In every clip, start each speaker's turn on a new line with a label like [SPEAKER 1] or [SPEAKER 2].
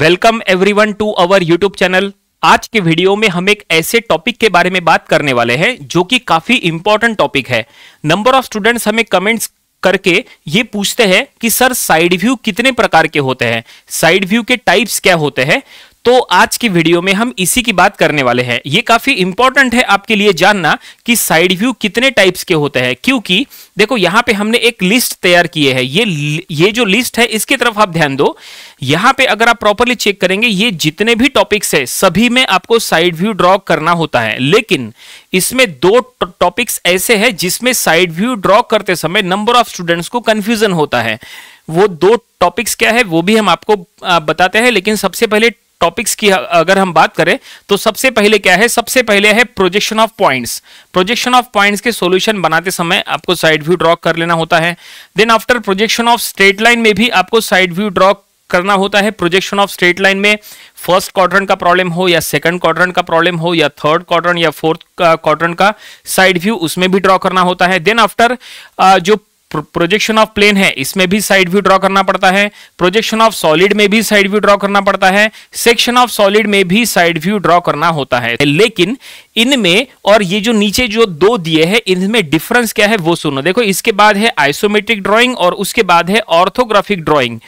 [SPEAKER 1] welcome everyone to our YouTube channel आज के video में हम एक ऐसे टॉपिक के बारे में बात करने वाले हैं जो कि काफी इंपॉर्टेंट टॉपिक है नंबर ऑफ स्टूडेंट्स हमें कमेंट्स करके ये पूछते हैं कि सर साइड व्यू कितने प्रकार के होते हैं साइड व्यू के टाइप्स क्या होते हैं तो आज की वीडियो में हम इसी की बात करने वाले हैं ये काफी इंपॉर्टेंट है आपके लिए जानना कि साइड व्यू कितने टाइप्स के होते हैं क्योंकि देखो यहां पे हमने एक लिस्ट तैयार किए है ये ये जो लिस्ट है इसकी तरफ आप ध्यान दो यहां पे अगर आप प्रॉपरली चेक करेंगे ये जितने भी टॉपिक्स है सभी में आपको साइड व्यू ड्रॉ करना होता है लेकिन इसमें दो टॉपिक्स ऐसे है जिसमें साइड व्यू ड्रॉ करते समय नंबर ऑफ स्टूडेंट्स को कंफ्यूजन होता है वो दो टॉपिक्स क्या है वो भी हम आपको बताते हैं लेकिन सबसे पहले टॉपिक्स की अगर हम बात करें तो सबसे पहले क्या है सबसे पहले है projection of points projection of points के सॉल्यूशन बनाते समय आपको साइड व्यू ड्रॉ कर लेना होता है then after projection of straight line में भी आपको साइड व्यू ड्रॉ करना होता है प्रोजेक्शन ऑफ स्ट्रेट लाइन में फर्स्ट क्वार्टर का प्रॉब्लम हो या सेकंड क्वार्टर का प्रॉब्लम हो या थर्ड क्वार्टर या फोर्थ क्वार्टर का साइड व्यू उसमें भी ड्रॉ करना होता है देन आफ्टर जो प्रोजेक्शन ऑफ प्लेन है इसमें भी साइड व्यू ड्रॉ करना पड़ता है प्रोजेक्शन ऑफ सॉलिड में भी साइड व्यू ड्रॉ करना पड़ता है सेक्शन ऑफ सॉलिड में भी साइड व्यू ड्रॉ करना होता है लेकिन इनमें और ये जो नीचे जो दो दिए हैं इनमें डिफरेंस क्या है वो सुनो देखो इसके बाद है आइसोमेट्रिक ड्रॉइंग और उसके बाद है ऑर्थोग्राफिक ड्रॉइंग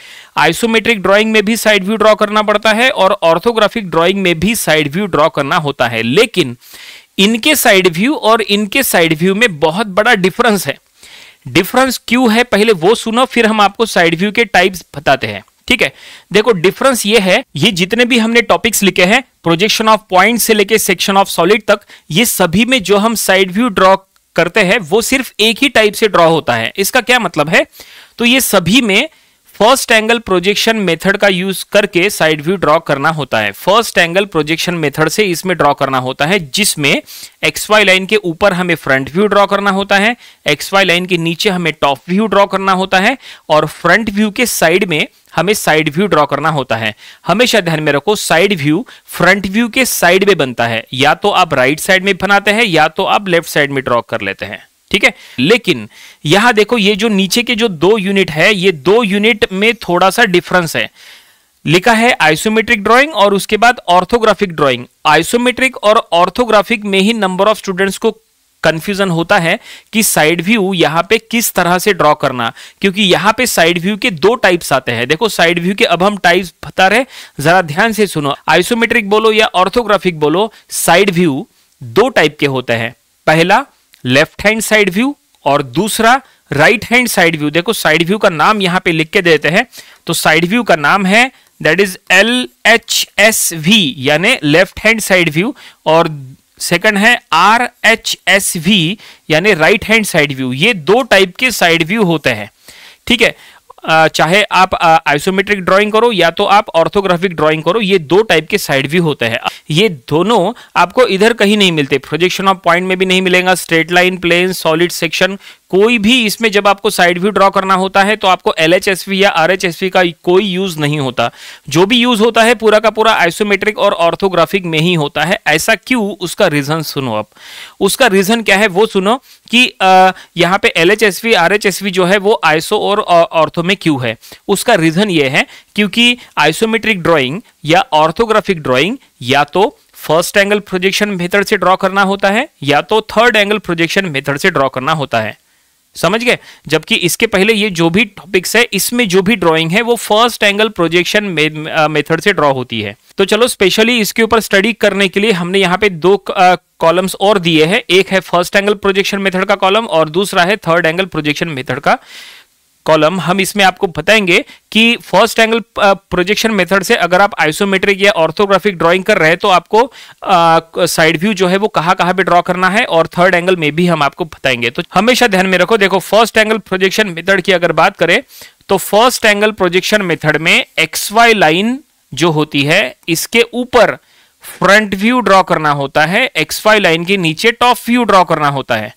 [SPEAKER 1] आइसोमेट्रिक ड्रॉइंग में भी साइड व्यू ड्रॉ करना पड़ता है और ऑर्थोग्राफिक ड्रॉइंग में भी साइड व्यू ड्रॉ करना होता है लेकिन इनके साइड व्यू और इनके साइड व्यू में बहुत बड़ा डिफरेंस है डिफरेंस क्यों है पहले वो सुनो फिर हम आपको साइड व्यू के टाइप्स बताते हैं ठीक है देखो डिफरेंस ये है ये जितने भी हमने टॉपिक्स लिखे हैं प्रोजेक्शन ऑफ पॉइंट से लेके सेक्शन ऑफ सॉलिड तक ये सभी में जो हम साइड व्यू ड्रॉ करते हैं वो सिर्फ एक ही टाइप से ड्रॉ होता है इसका क्या मतलब है तो ये सभी में फर्स्ट एंगल प्रोजेक्शन मेथड का यूज करके साइड व्यू ड्रॉ करना होता है फर्स्ट एंगल प्रोजेक्शन मेथड से इसमें ड्रॉ करना होता है जिसमें एक्स वाई लाइन के ऊपर हमें फ्रंट व्यू ड्रॉ करना होता है एक्स वाई लाइन के नीचे हमें टॉप व्यू ड्रॉ करना होता है और फ्रंट व्यू के साइड में हमें साइड व्यू ड्रॉ करना होता है हमेशा ध्यान में रखो साइड व्यू फ्रंट व्यू के साइड में बनता है या तो आप राइट right साइड में बनाते हैं या तो आप लेफ्ट साइड में ड्रॉ कर लेते हैं ठीक है लेकिन यहां देखो ये जो नीचे के जो दो यूनिट है ये दो यूनिट में थोड़ा सा डिफरेंस है लिखा है आइसोमेट्रिक ड्राइंग और उसके बाद ऑर्थोग्राफिक ड्राइंग आइसोमेट्रिक और ऑर्थोग्राफिक में ही नंबर ऑफ स्टूडेंट्स को कंफ्यूजन होता है कि साइड व्यू यहां पे किस तरह से ड्रॉ करना क्योंकि यहां पे साइड व्यू के दो टाइप्स आते हैं देखो साइड व्यू के अब हम टाइप्स बता रहे जरा ध्यान से सुनो आइसोमेट्रिक बोलो या ऑर्थोग्राफिक बोलो साइड व्यू दो टाइप के होते हैं पहला लेफ्ट हैंड साइड व्यू और दूसरा राइट हैंड साइड व्यू देखो साइड व्यू का नाम यहां पे लिख के देते हैं तो साइड व्यू का नाम है that is L H S V यानी लेफ्ट हैंड साइड व्यू और सेकंड है आर एच एस वी यानी राइट हैंड साइड व्यू ये दो टाइप के साइड व्यू होते हैं ठीक है चाहे आप आइसोमेट्रिक ड्राइंग करो या तो आप ऑर्थोग्राफिक ड्राइंग करो ये दो टाइप के साइड व्यू होते हैं ये दोनों आपको इधर कहीं नहीं मिलते प्रोजेक्शन ऑफ पॉइंट में भी नहीं मिलेगा straight line plane solid section कोई भी इसमें जब आपको साइड व्यू ड्रॉ करना होता है तो आपको एल या आर का कोई यूज नहीं होता जो भी यूज होता है पूरा का पूरा आइसोमेट्रिक और ऑर्थोग्राफिक में ही होता है ऐसा क्यों उसका रीजन सुनो आप उसका रीजन क्या है वो सुनो कि यहाँ पे एल एच जो है वो आइसो और ऑर्थो में क्यों है उसका रीजन ये है क्योंकि आइसोमेट्रिक ड्रॉइंग या ऑर्थोग्राफिक ड्रॉइंग या तो फर्स्ट एंगल प्रोजेक्शन मेथड से ड्रॉ करना होता है या तो थर्ड एंगल प्रोजेक्शन मेथड से ड्रॉ करना होता है समझ गए जबकि इसके पहले ये जो भी टॉपिक्स है इसमें जो भी ड्राइंग है वो फर्स्ट एंगल प्रोजेक्शन मेथड से ड्रॉ होती है तो चलो स्पेशली इसके ऊपर स्टडी करने के लिए हमने यहाँ पे दो कॉलम्स और दिए हैं एक है फर्स्ट एंगल प्रोजेक्शन मेथड का कॉलम और दूसरा है थर्ड एंगल प्रोजेक्शन मेथड का कॉलम हम इसमें आपको बताएंगे कि फर्स्ट एंगल प्रोजेक्शन मेथड से अगर आप आइसोमेट्रिक या ऑर्थोग्राफिक ड्राइंग कर रहे हैं तो आपको साइड uh, व्यू जो है वो कहाँ कहाँ पे ड्रॉ करना है और थर्ड एंगल में भी हम आपको बताएंगे तो हमेशा ध्यान में रखो देखो फर्स्ट एंगल प्रोजेक्शन मेथड की अगर बात करें तो फर्स्ट एंगल प्रोजेक्शन मेथड में एक्स वाई लाइन जो होती है इसके ऊपर फ्रंट व्यू ड्रॉ करना होता है एक्स वाई लाइन के नीचे टॉप व्यू ड्रॉ करना होता है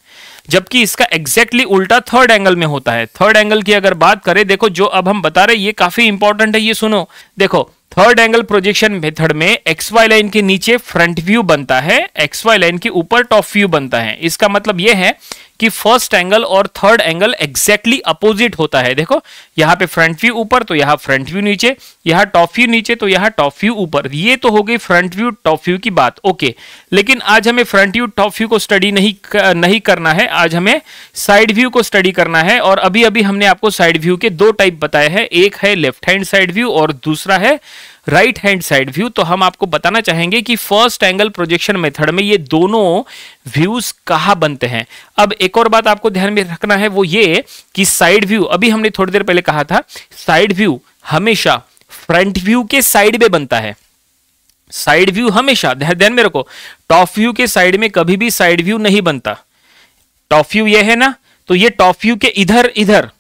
[SPEAKER 1] जबकि इसका एग्जैक्टली उल्टा थर्ड एंगल में होता है थर्ड एंगल की अगर बात करें देखो जो अब हम बता रहे ये काफी इंपॉर्टेंट है ये सुनो देखो थर्ड एंगल प्रोजेक्शन मेथड में एक्स वाई लाइन के नीचे फ्रंट व्यू बनता है एक्स वाई लाइन के ऊपर टॉप व्यू बनता है इसका मतलब यह है कि फर्स्ट एंगल और थर्ड एंगल एग्जैक्टली अपोजिट होता है देखो यहां पे फ्रंट व्यू ऊपर तो यहां फ्रंट व्यू नीचे यहां टॉप व्यू नीचे तो यहां टॉप व्यू ऊपर ये तो हो गई फ्रंट व्यू टॉप व्यू की बात ओके लेकिन आज हमें फ्रंट व्यू टॉप व्यू को स्टडी नहीं नहीं करना है आज हमें साइड व्यू को स्टडी करना है और अभी अभी हमने आपको साइड व्यू के दो टाइप बताए हैं एक है लेफ्ट हैंड साइड व्यू और दूसरा है राइट हैंड साइड व्यू तो हम आपको बताना चाहेंगे कि फर्स्ट एंगल प्रोजेक्शन मेथड में ये दोनों व्यूज कहा बनते हैं अब एक और बात आपको ध्यान में रखना है वो ये कि साइड व्यू अभी हमने थोड़ी देर पहले कहा था साइड व्यू हमेशा फ्रंट व्यू के साइड में बनता है साइड व्यू हमेशा ध्यान में रखो टॉप व्यू के साइड में कभी भी साइड व्यू नहीं बनता टॉप व्यू ये है ना तो ये टॉप व्यू के इधर इधर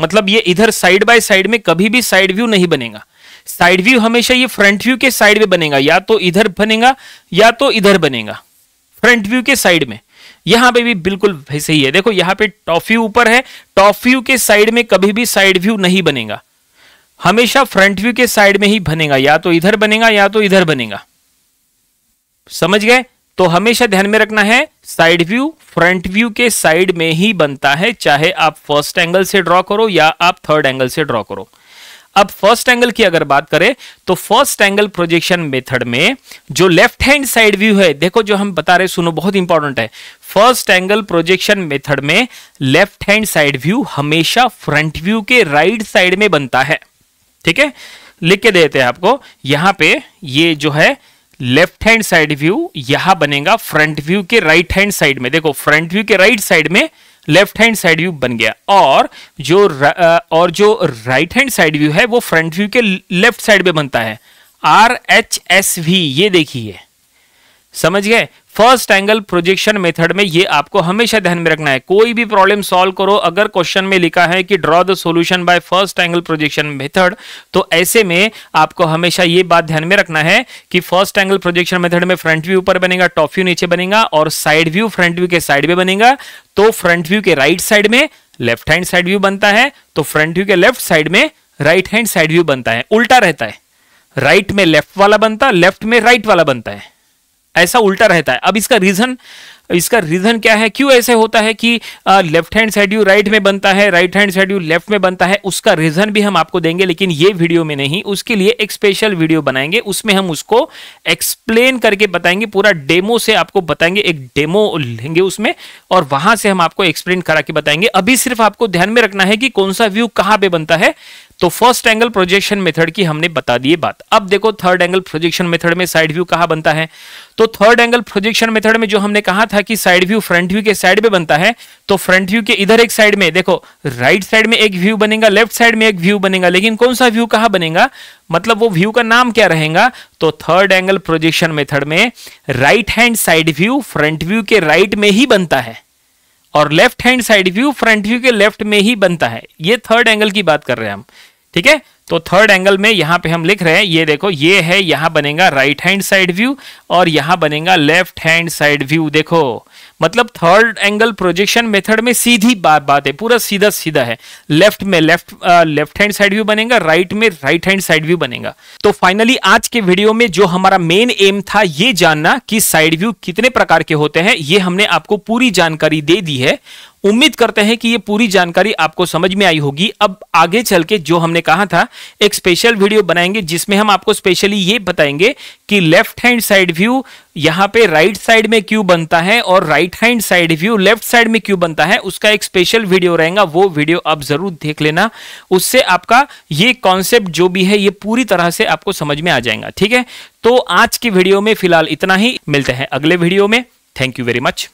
[SPEAKER 1] मतलब ये इधर साइड बाय साइड में कभी भी साइड व्यू नहीं बनेगा साइड व्यू हमेशा ये फ्रंट व्यू के साइड में बनेगा या तो इधर बनेगा या तो इधर बनेगा फ्रंट व्यू के साइड में यहां पे भी बिल्कुल वैसे ही है देखो यहां पे टॉप व्यू ऊपर है टॉप व्यू के साइड में कभी भी साइड व्यू नहीं बनेगा हमेशा फ्रंट व्यू के साइड में ही बनेगा या तो इधर बनेगा या तो इधर बनेगा समझ गए तो हमेशा ध्यान में रखना है साइड व्यू फ्रंट व्यू के साइड में ही बनता है चाहे आप फर्स्ट एंगल से ड्रॉ करो या आप थर्ड एंगल से ड्रॉ करो अब फर्स्ट एंगल की अगर बात करें तो फर्स्ट एंगल प्रोजेक्शन मेथड में जो लेफ्ट हैंड साइड व्यू है देखो जो हम बता रहे सुनो बहुत इंपॉर्टेंट है फर्स्ट एंगल प्रोजेक्शन मेथड में लेफ्ट हैंड साइड व्यू हमेशा फ्रंट व्यू के राइट right साइड में बनता है ठीक है लिख के देते हैं आपको यहां पे ये जो है लेफ्ट हैंड साइड व्यू यहां बनेगा फ्रंट व्यू के राइट हैंड साइड में देखो फ्रंट व्यू के राइट right साइड में लेफ्ट हैंड साइड व्यू बन गया और जो और जो राइट हैंड साइड व्यू है वो फ्रंट व्यू के लेफ्ट साइड पे बनता है आर एच एस वी ये देखिए समझ गए फर्स्ट एंगल प्रोजेक्शन मेथड में ये आपको हमेशा ध्यान में रखना है कोई भी प्रॉब्लम सॉल्व करो अगर क्वेश्चन में लिखा है कि draw the solution by first angle projection method तो ऐसे में आपको हमेशा ये बात ध्यान में रखना है कि फर्स्ट एंगल प्रोजेक्शन मेथड में फ्रंट व्यू ऊपर बनेगा टॉप व्यू नीचे बनेगा और साइड व्यू फ्रंट व्यू के साइड में बनेगा तो फ्रंट व्यू के राइट साइड में लेफ्ट हैंड साइड व्यू बनता है तो फ्रंट व्यू के लेफ्ट साइड में राइट हैंड साइड व्यू बनता है उल्टा रहता है राइट में लेफ्ट वाला बनता लेफ्ट में राइट वाला बनता है ऐसा उल्टा रहता है अब इसका रीजन इसका रीजन क्या है क्यों ऐसे होता है कि left hand side view right में बनता है right hand side view left में बनता है उसका रीजन भी हम आपको देंगे लेकिन ये वीडियो में नहीं उसके लिए एक स्पेशल वीडियो बनाएंगे उसमें हम उसको एक्सप्लेन करके बताएंगे पूरा डेमो से आपको बताएंगे एक डेमो लेंगे उसमें और वहां से हम आपको एक्सप्लेन करा के बताएंगे अभी सिर्फ आपको ध्यान में रखना है कि कौन सा व्यू कहाँ पे बनता है तो फर्स्ट एंगल प्रोजेक्शन मेथड की हमने बता दी बात अब देखो थर्ड एंगल प्रोजेक्शन मेथड में साइड व्यू कहा बनता है तो थर्ड एंगल प्रोजेक्शन मेथड में जो हमने कहा था कि साइड व्यू फ्रंट व्यू के साइड में बनता है तो फ्रंट व्यू के इधर एक साइड में देखो राइट साइड में एक व्यू बनेगा लेफ्ट साइड में एक व्यू बनेगा लेकिन कौन सा व्यू कहा बनेगा मतलब वो व्यू का नाम क्या रहेगा तो थर्ड एंगल प्रोजेक्शन मेथड में right hand side view front view के राइट right में ही बनता है और left hand side view front view के लेफ्ट में ही बनता है ये थर्ड एंगल की बात कर रहे हैं हम ठीक है तो थर्ड एंगल में यहां पे हम लिख रहे हैं ये देखो ये है यहां बनेगा राइट हैंड साइड व्यू और यहां बनेगा लेफ्ट हैंड साइड व्यू देखो मतलब थर्ड एंगल प्रोजेक्शन मेथड में सीधी बात बात है पूरा सीधा सीधा है लेफ्ट में left left hand side view बनेगा राइट में राइट हैंड साइड व्यू बनेगा तो फाइनली आज के वीडियो में जो हमारा मेन एम था ये जानना कि साइड व्यू कितने प्रकार के होते हैं ये हमने आपको पूरी जानकारी दे दी है उम्मीद करते हैं कि ये पूरी जानकारी आपको समझ में आई होगी अब आगे चल के जो हमने कहा था एक स्पेशल वीडियो बनाएंगे जिसमें हम आपको स्पेशली ये बताएंगे कि लेफ्ट हैंड साइड व्यू यहाँ पे राइट साइड में क्यों बनता है और right hand side view left side में क्यों बनता है उसका एक स्पेशल वीडियो रहेगा वो वीडियो आप जरूर देख लेना उससे आपका ये कॉन्सेप्ट जो भी है ये पूरी तरह से आपको समझ में आ जाएगा ठीक है तो आज की वीडियो में फिलहाल इतना ही मिलते हैं अगले वीडियो में थैंक यू वेरी मच